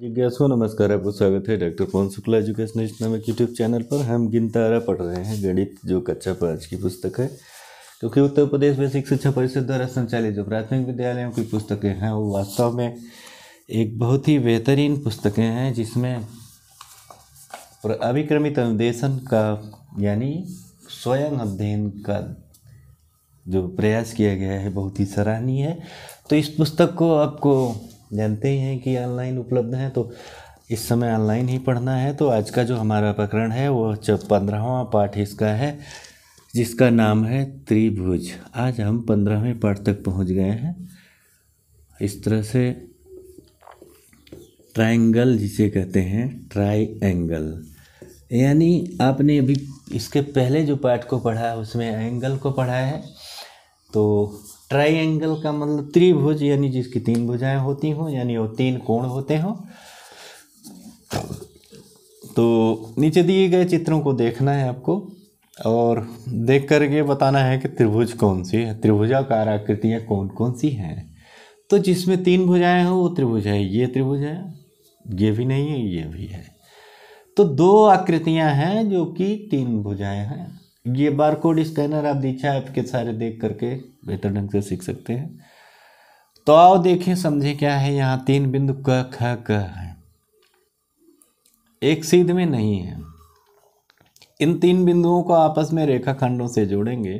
जिज्ञासु नमस्कार आपको स्वागत है डॉक्टर पवन शुक्ला एजुकेशन नामक यूट्यूब चैनल पर हम गिनतारा पढ़ रहे हैं गणित जो कक्षा पाँच की पुस्तक है क्योंकि तो उत्तर प्रदेश बेसिक शिक्षा परिषद द्वारा संचालित जो प्राथमिक विद्यालयों की पुस्तकें हैं वो वास्तव में एक बहुत ही बेहतरीन पुस्तकें हैं जिसमें अभिक्रमित अनुदेशन का यानी स्वयं अध्ययन का जो प्रयास किया गया है बहुत ही सराहनीय है तो इस पुस्तक को आपको जानते ही हैं कि ऑनलाइन उपलब्ध हैं तो इस समय ऑनलाइन ही पढ़ना है तो आज का जो हमारा प्रकरण है वो पंद्रहवा पाठ इसका है जिसका नाम है त्रिभुज आज हम पंद्रहवें पाठ तक पहुंच गए हैं इस तरह से ट्रायंगल जिसे कहते हैं ट्रायंगल यानी आपने अभी इसके पहले जो पाठ को पढ़ा है उसमें एंगल को पढ़ा है तो ट्राइंगल का मतलब त्रिभुज यानी जिसकी तीन भुजाएं होती हों यानी वो तीन कोण होते हों तो नीचे दिए गए चित्रों को देखना है आपको और देख कर ये बताना है कि त्रिभुज कौन सी है त्रिभुजाकार आकृतियाँ कौन कौन सी हैं तो जिसमें तीन भुजाएं हों वो त्रिभुज है ये त्रिभुज है ये भी नहीं है ये भी है तो दो आकृतियां हैं जो कि तीन भुजाएं हैं ये बार कोड स्कैनर आप दीक्षा ऐप के सारे देख करके बेहतर ढंग से सीख सकते हैं तो आओ देखें समझे क्या है यहाँ तीन बिंदु क ख क है एक सीध में नहीं है इन तीन बिंदुओं को आपस में रेखाखंडों से जोड़ेंगे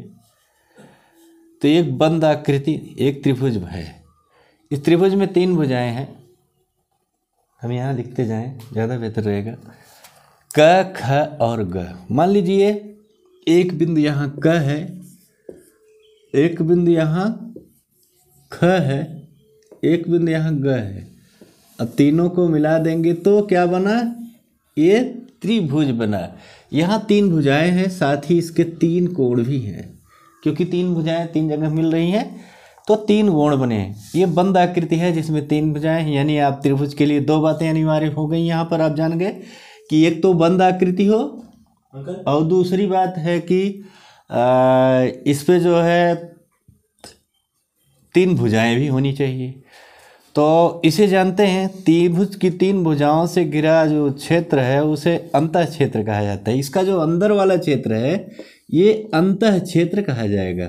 तो एक बंद आकृति एक त्रिभुज है इस त्रिभुज में तीन भुजाएं हैं हम यहाँ लिखते जाएं ज़्यादा बेहतर रहेगा क ख और ग मान लीजिए एक बिंदु यहाँ क है एक बिंदु यहाँ ख है एक बिंदु यहाँ ग है अब तीनों को मिला देंगे तो क्या बना ये त्रिभुज बना यहाँ तीन भुजाएं हैं साथ ही इसके तीन कोण भी हैं क्योंकि तीन भुजाएं तीन जगह मिल रही हैं तो तीन गोण बने हैं ये बंद आकृति है जिसमें तीन भुजाएं हैं यानी आप त्रिभुज के लिए दो बातें अनिवार्य हो गई यहाँ पर आप जान गए कि एक तो बंद आकृति हो और दूसरी बात है कि इस पे जो है तीन भुजाएं भी होनी चाहिए तो इसे जानते हैं त्रिभुज की तीन भुजाओं से घिरा जो क्षेत्र है उसे अंत क्षेत्र कहा जाता है इसका जो अंदर वाला क्षेत्र है ये अंत क्षेत्र कहा जाएगा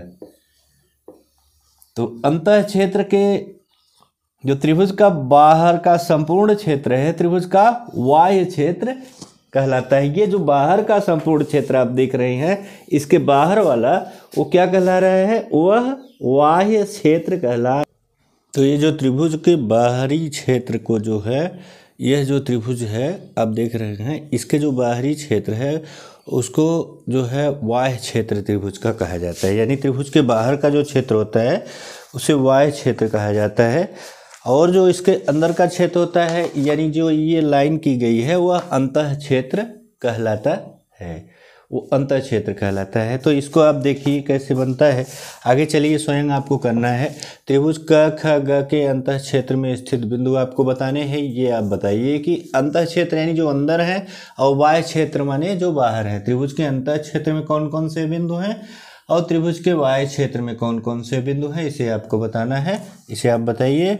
तो अंत क्षेत्र के जो त्रिभुज का बाहर का संपूर्ण क्षेत्र है त्रिभुज का वाय क्षेत्र कहलाता है ये जो बाहर का संपूर्ण क्षेत्र आप देख रहे हैं इसके बाहर वाला वो क्या कहला रहा है वह बाह्य क्षेत्र कहला तो ये जो त्रिभुज के बाहरी क्षेत्र को जो है यह जो त्रिभुज है आप देख रहे हैं इसके जो बाहरी क्षेत्र है उसको जो है वाह्य क्षेत्र त्रिभुज का कहा जाता है यानी त्रिभुज के बाहर का जो क्षेत्र होता है उसे वाह्य क्षेत्र कहा जाता है और जो इसके अंदर का क्षेत्र होता है यानी जो ये लाइन की गई है वह अंत क्षेत्र कहलाता है वो अंत क्षेत्र कहलाता है तो इसको आप देखिए कैसे बनता है आगे चलिए स्वयं आपको करना है त्रिभुज क ख ग के अंत क्षेत्र में स्थित बिंदु आपको बताने हैं ये आप बताइए कि अंत क्षेत्र यानी जो अंदर है और बाह्य क्षेत्र माने जो बाहर है त्रिभुज के अंत क्षेत्र में कौन कौन से बिंदु हैं और त्रिभुज के वाय क्षेत्र में कौन कौन से बिंदु हैं इसे आपको बताना है इसे आप बताइए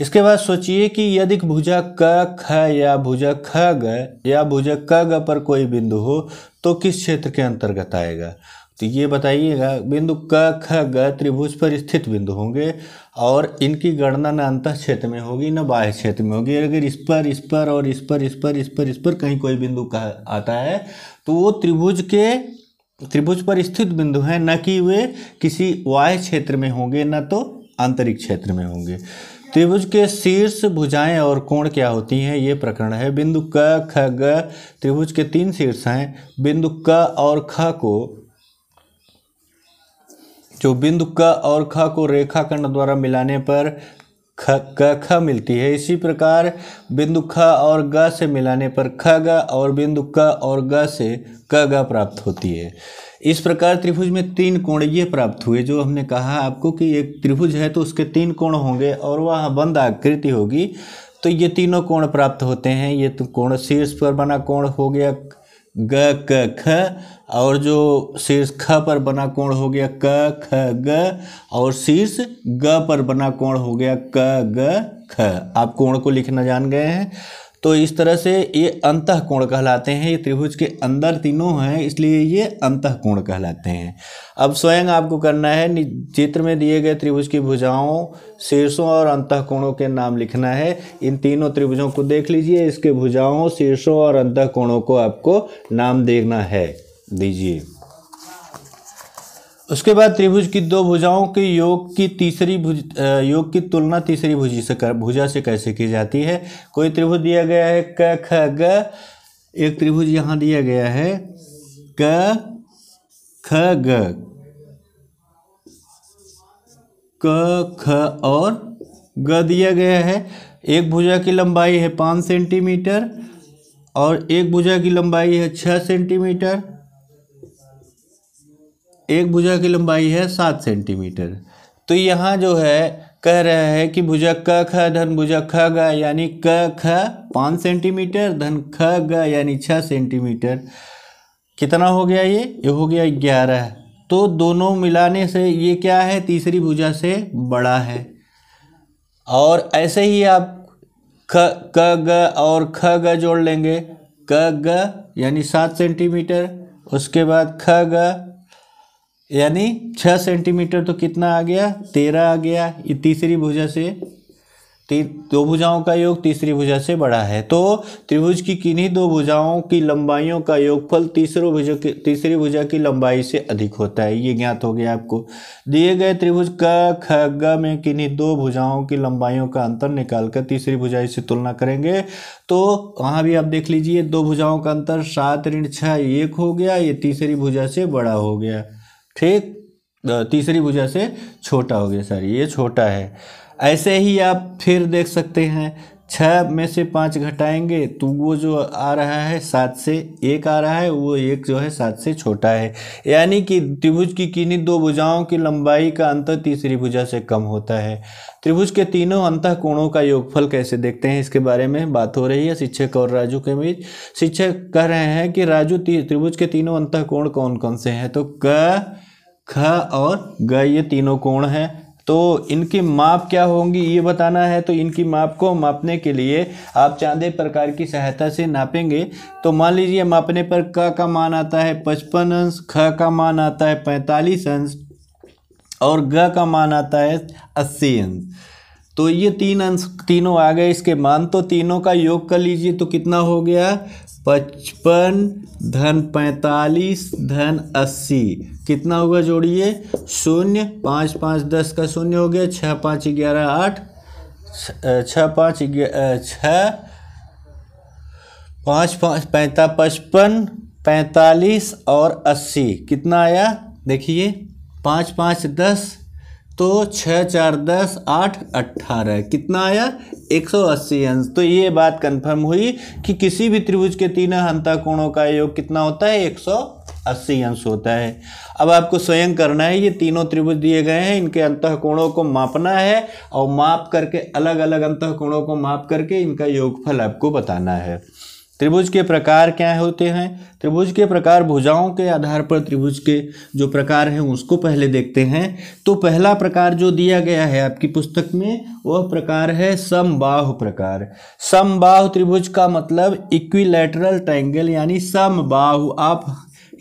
इसके बाद सोचिए कि यदि भुजा क ख या भुजा ख ग या भुजा क ग पर कोई बिंदु हो तो किस क्षेत्र के अंतर्गत आएगा तो ये बताइएगा बिंदु क ख ग त्रिभुज पर स्थित बिंदु होंगे और इनकी गणना न अंत क्षेत्र में होगी न बाह्य क्षेत्र में होगी अगर इस पर इस पर और इस पर इस पर इस पर इस पर कहीं कोई बिंदु कहा आता है तो वो त्रिभुज के त्रिभुज पर स्थित बिंदु हैं न कि वे किसी वाय क्षेत्र में होंगे न तो आंतरिक क्षेत्र में होंगे त्रिभुज के शीर्ष भुजाएं और कोण क्या होती हैं ये प्रकरण है बिंदु क ख ग त्रिभुज के तीन शीर्ष हैं बिंदु क और ख को जो बिंदु क और ख को रेखाखंड द्वारा मिलाने पर ख क ख मिलती है इसी प्रकार बिंदु ख और ग से मिलाने पर ख ग और बिंदु क और ग से क ग प्राप्त होती है इस प्रकार त्रिभुज में तीन कोण ये प्राप्त हुए जो हमने कहा आपको कि एक त्रिभुज है तो उसके तीन कोण होंगे और वह बंद आकृति होगी तो ये तीनों कोण प्राप्त होते हैं ये तो कोण शीर्ष पर बना कोण हो गया ग क ख और जो शीर्ष ख पर बना कोण हो गया क ख ग और शीर्ष ग पर बना कोण हो गया क ग ख आप कोण को लिखना जान गए हैं तो इस तरह से ये अंत कोण कहलाते हैं ये त्रिभुज के अंदर तीनों हैं इसलिए ये अंत कोण कहलाते हैं अब स्वयं आपको करना है चित्र में दिए गए त्रिभुज की भुजाओं शीर्षों और अंत कोणों के नाम लिखना है इन तीनों त्रिभुजों को देख लीजिए इसके भुजाओं शीर्षों और अंत कोणों को आपको नाम देखना है दीजिए उसके बाद त्रिभुज की दो भुजाओं के योग की तीसरी भुज योग की तुलना तीसरी भुजी से कर भुजा से कैसे की जाती है कोई त्रिभुज दिया गया है क ख ग एक त्रिभुज यहाँ दिया गया है क ख ग क ख और ग दिया गया है एक भुजा की लंबाई है पाँच सेंटीमीटर और एक भुजा की लंबाई है छः सेंटीमीटर एक भुजा की लंबाई है सात सेंटीमीटर तो यहाँ जो है कह रहा है कि भुजा क ख धन भुजा ख ग यानी क ख पाँच सेंटीमीटर धन ख ग यानी छः सेंटीमीटर कितना हो गया ये ये हो गया ग्यारह तो दोनों मिलाने से ये क्या है तीसरी भुजा से बड़ा है और ऐसे ही आप ख क ग और ख ग जोड़ लेंगे क ग यानी सात सेंटीमीटर उसके बाद ख ग यानी छः सेंटीमीटर तो कितना आ गया तेरह आ गया ये तीसरी भुजा से दो भुजाओं का योग तीसरी भुजा से बड़ा है तो त्रिभुज की किन्हीं दो भुजाओं की लंबाइयों का योगफल तीसरों भुजा की तीसरी भुजा की लंबाई से अधिक होता है ये ज्ञात हो गया आपको दिए गए त्रिभुज का खग में किन्हीं दो भुजाओं की लंबाइयों का अंतर निकालकर तीसरी भुजा से तुलना करेंगे तो वहाँ भी आप देख लीजिए दो भुजाओं का अंतर सात ऋण छः एक हो गया ये तीसरी भुजा से बड़ा हो गया ठीक तीसरी भुजा से छोटा हो गया सर ये छोटा है ऐसे ही आप फिर देख सकते हैं छः में से पाँच घटाएंगे तो वो जो आ रहा है सात से एक आ रहा है वो एक जो है सात से छोटा है यानी कि त्रिभुज की किन्हीं दो भुजाओं की लंबाई का अंतर तीसरी भुजा से कम होता है त्रिभुज के तीनों अंत कोणों का योगफल कैसे देखते हैं इसके बारे में बात हो रही है शिक्षक और राजू के बीच शिक्षक कह रहे हैं कि राजू त्रिभुज के तीनों अंत कोण कौन कौन से हैं तो क ख और ग ये तीनों कोण हैं तो इनकी माप क्या होंगी ये बताना है तो इनकी माप को मापने के लिए आप चांदे प्रकार की सहायता से नापेंगे तो मान लीजिए मापने पर क का मान आता है पचपन अंश ख का मान आता है पैंतालीस अंश और ग का मान आता है अस्सी अंश तो ये तीन अंश तीनों आ गए इसके मान तो तीनों का योग कर लीजिए तो कितना हो गया पचपन धन पैंतालीस धन अस्सी कितना होगा जोड़िए शून्य पाँच पाँच दस का शून्य हो गया छः पाँच ग्यारह आठ छः पाँच छः पाँच पाँच पैंता पचपन पैंतालीस और अस्सी कितना आया देखिए पाँच पाँच दस तो छः चार दस आठ अट्ठारह कितना आया एक सौ अस्सी अंश तो ये बात कंफर्म हुई कि किसी भी त्रिभुज के तीन हंता कोणों का योग कितना होता है एक सौ अस्सी अंश होता है अब आपको स्वयं करना है ये तीनों त्रिभुज दिए गए हैं इनके अंत कोणों को मापना है और माप करके अलग अलग अंत कोणों को माप करके इनका योगफल आपको बताना है त्रिभुज के प्रकार क्या होते हैं त्रिभुज के प्रकार भुजाओं के आधार पर त्रिभुज के जो प्रकार हैं उसको पहले देखते हैं तो पहला प्रकार जो दिया गया है आपकी पुस्तक में वह प्रकार है समबाहु प्रकार समबाहु त्रिभुज का मतलब इक्विलेटरल ट्रायंगल यानी समबाहु आप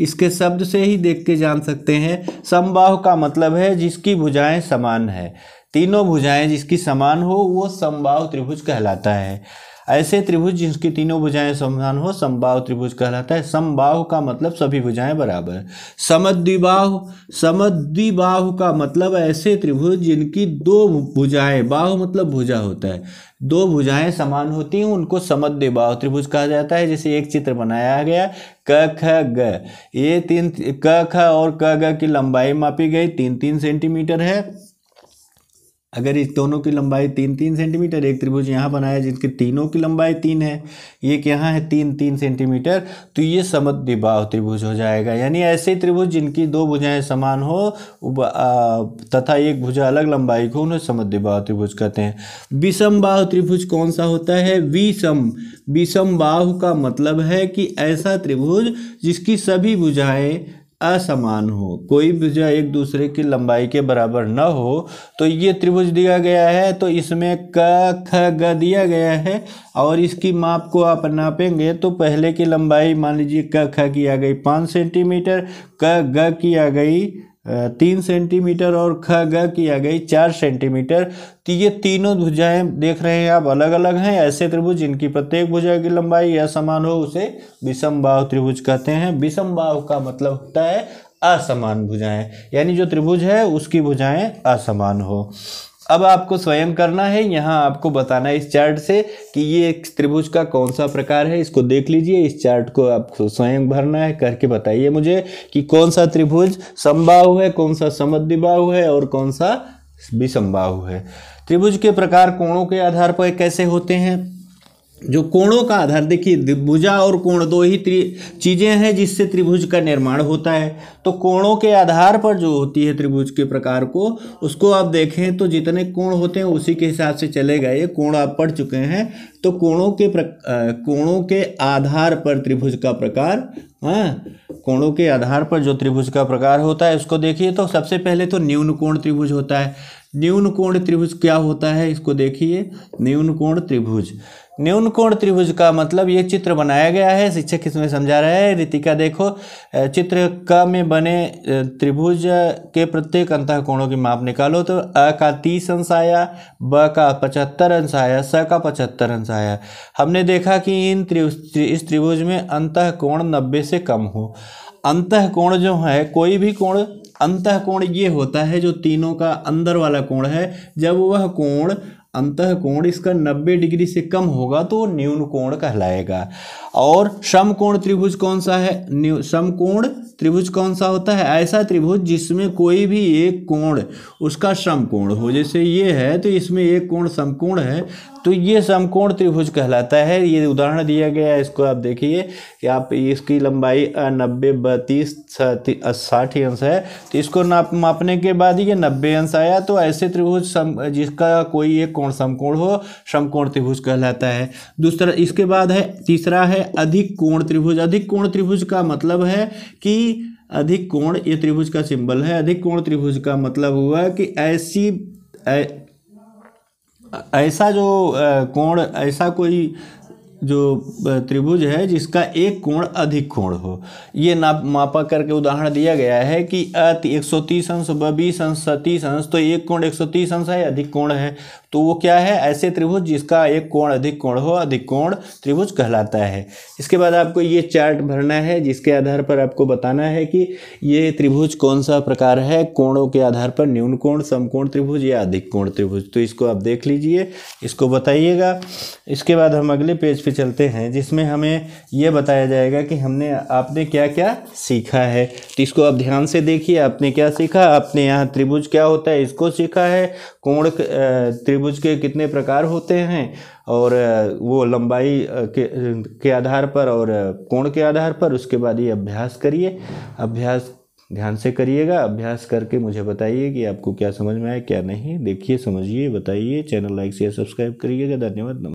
इसके शब्द से ही देख के जान सकते हैं समबाहु का मतलब है जिसकी भुजाएँ समान है तीनों भुजाएँ जिसकी समान हो वो समबाहु त्रिभुज कहलाता है ऐसे त्रिभुज जिनकी तीनों भुजाएं समान हो समबाहु त्रिभुज कहलाता है समबाहु का मतलब सभी भुजाएं बराबर है समद्विबाहु समद्विबाहु का मतलब ऐसे त्रिभुज जिनकी दो भुजाएं बाहु मतलब भुजा होता है दो भुजाएं समान होती हैं उनको समद्य बाहु त्रिभुज कहा जाता है जैसे एक चित्र बनाया गया क ख ग ये तीन क ख और क ग की लंबाई मापी गई तीन तीन सेंटीमीटर है अगर इस दोनों की लंबाई तीन तीन सेंटीमीटर एक त्रिभुज यहाँ बनाया जिनकी तीनों की लंबाई तीन है एक यहाँ है तीन तीन सेंटीमीटर तो ये समद्विबाह त्रिभुज हो जाएगा यानी ऐसे त्रिभुज जिनकी दो भुजाएं समान हो तथा एक भुजा अलग लंबाई को उन्हें समद्विबाह त्रिभुज कहते हैं विषम बाहु त्रिभुज कौन सा होता है विषम विषम बाहु का मतलब है कि ऐसा त्रिभुज जिसकी सभी भुजाएँ असमान हो कोई भुजा एक दूसरे की लंबाई के बराबर न हो तो ये त्रिभुज दिया गया है तो इसमें क ख ग दिया गया है और इसकी माप को आप नापेंगे तो पहले की लंबाई मान लीजिए क ख की आ गई पाँच सेंटीमीटर क ग की आ गई तीन सेंटीमीटर और ख ग की आ गई चार सेंटीमीटर तो ये तीनों भुजाएं देख रहे हैं आप अलग अलग हैं ऐसे त्रिभुज जिनकी प्रत्येक भुजा की लंबाई या समान हो उसे विषम बाहु त्रिभुज कहते हैं विषम बाहु का मतलब होता है असमान भुजाएं यानी जो त्रिभुज है उसकी भुजाएं असमान हो अब आपको स्वयं करना है यहाँ आपको बताना है इस चार्ट से कि ये एक त्रिभुज का कौन सा प्रकार है इसको देख लीजिए इस चार्ट को आपको स्वयं भरना है करके बताइए मुझे कि कौन सा त्रिभुज समबाहु है कौन सा समद्विबाहु है और कौन सा विषमबाहु है त्रिभुज के प्रकार कोणों के आधार पर कैसे होते हैं जो कोणों का आधार देखिए त्रिभुजा और कोण दो ही त्रि चीज़ें हैं जिससे त्रिभुज का निर्माण होता है तो कोणों के आधार पर जो होती है त्रिभुज के प्रकार को उसको आप देखें तो जितने कोण होते हैं उसी के हिसाब से चलेगा ये कोण आप पढ़ चुके हैं तो कोणों के प्र कोणों के आधार पर त्रिभुज का प्रकार हाँ कोणों के आधार पर जो त्रिभुज का प्रकार होता है उसको देखिए तो सबसे पहले तो न्यून कोण त्रिभुज होता है न्यून कोण त्रिभुज क्या होता है इसको देखिए न्यून कोण त्रिभुज न्यून कोण त्रिभुज का मतलब ये चित्र बनाया गया है शिक्षक इसमें समझा रहा है रितिका देखो चित्र क में बने त्रिभुज के प्रत्येक अंत कोणों की माप निकालो तो अ का तीस अंश आया ब का पचहत्तर अंश आया स का पचहत्तर अंश आया हमने देखा कि इन त्रिभुज इस त्रिभुज में अंत कोण नब्बे से कम हो अंत कोण जो है कोई भी कोण अंत कोण ये होता है जो तीनों का अंदर वाला कोण है जब वह कोण अंत कोण इसका 90 डिग्री से कम होगा तो न्यून कोण कहलाएगा और समकोण त्रिभुज कौन सा है समकोण त्रिभुज कौन सा होता है ऐसा त्रिभुज जिसमें कोई भी एक कोण उसका समकोण हो जैसे ये है तो इसमें एक कोण समकोण है तो ये समकोण त्रिभुज कहलाता है ये उदाहरण दिया गया है इसको आप देखिए कि आप इसकी लंबाई नब्बे बत्तीस साठ अंश है तो इसको नाप मापने के बाद ये नब्बे अंश आया तो ऐसे त्रिभुज सम जिसका कोई एक कोण समकोण हो समकोण त्रिभुज कहलाता है दूसरा इसके बाद है तीसरा है अधिक कोण त्रिभुज अधिक कोण त्रिभुज का मतलब है कि अधिक कोण ये त्रिभुज का सिंबल है अधिक कोण त्रिभुज का मतलब हुआ कि ऐसी ऐसा जो कोण ऐसा कोई जो त्रिभुज है जिसका एक कोण अधिक कोण हो ये नाप मापा करके उदाहरण दिया गया है कि अति 130 अंश ब बीस अंश सतीस अंश तो एक कोण 130 अंश है अधिक कोण है तो वो क्या है ऐसे त्रिभुज जिसका एक कोण अधिक कोण हो अधिक कोण त्रिभुज कहलाता है इसके बाद आपको ये चार्ट भरना है जिसके आधार पर आपको बताना है कि ये त्रिभुज कौन सा प्रकार है कोणों के आधार पर न्यून कोण समकोण त्रिभुज या अधिक कोण त्रिभुज तो इसको आप देख लीजिए इसको बताइएगा इसके बाद हम अगले पेज पर चलते हैं जिसमें हमें यह बताया जाएगा कि हमने आपने क्या क्या सीखा है तो इसको आप ध्यान से देखिए आपने क्या सीखा आपने यहाँ त्रिभुज क्या होता है इसको सीखा है कोण त्रिभुज त्रिभुज के कितने प्रकार होते हैं और वो लंबाई के के आधार पर और कोण के आधार पर उसके बाद ये अभ्यास करिए अभ्यास ध्यान से करिएगा अभ्यास करके मुझे बताइए कि आपको क्या समझ में आया क्या नहीं देखिए समझिए बताइए चैनल लाइक शेयर सब्सक्राइब करिएगा धन्यवाद